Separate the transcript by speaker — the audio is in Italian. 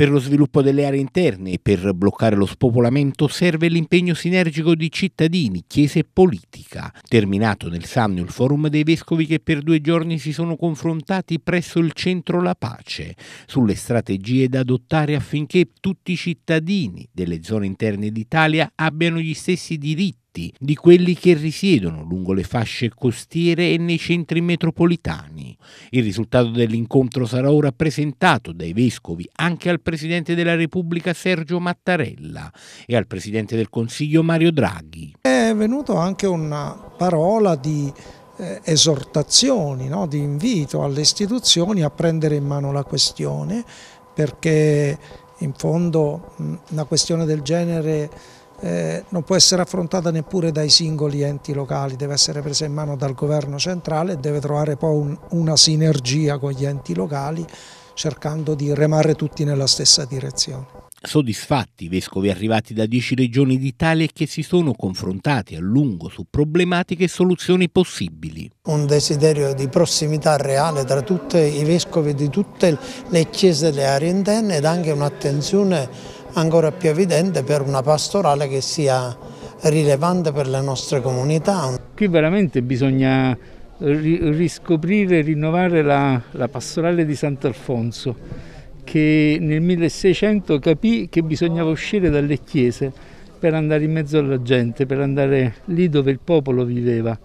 Speaker 1: Per lo sviluppo delle aree interne e per bloccare lo spopolamento serve l'impegno sinergico di cittadini, chiese e politica. Terminato nel Sannio il forum dei vescovi che per due giorni si sono confrontati presso il centro La Pace sulle strategie da adottare affinché tutti i cittadini delle zone interne d'Italia abbiano gli stessi diritti diritti di quelli che risiedono lungo le fasce costiere e nei centri metropolitani. Il risultato dell'incontro sarà ora presentato dai vescovi anche al Presidente della Repubblica Sergio Mattarella e al Presidente del Consiglio Mario Draghi. È
Speaker 2: venuto anche una parola di eh, esortazioni, no? di invito alle istituzioni a prendere in mano la questione perché in fondo una questione del genere eh, non può essere affrontata neppure dai singoli enti locali, deve essere presa in mano dal governo centrale e deve trovare poi un, una sinergia con gli enti locali cercando di remare tutti nella stessa direzione
Speaker 1: soddisfatti i vescovi arrivati da dieci regioni d'Italia e che si sono confrontati a lungo su problematiche e soluzioni possibili.
Speaker 2: Un desiderio
Speaker 3: di prossimità reale tra tutti i vescovi di tutte le chiese delle aree interne ed anche un'attenzione ancora più evidente per una pastorale che sia rilevante per le nostre comunità.
Speaker 4: Qui veramente bisogna riscoprire e rinnovare la, la pastorale di Sant'Alfonso che nel 1600 capì che bisognava uscire dalle chiese per andare in mezzo alla gente, per andare lì dove il popolo viveva.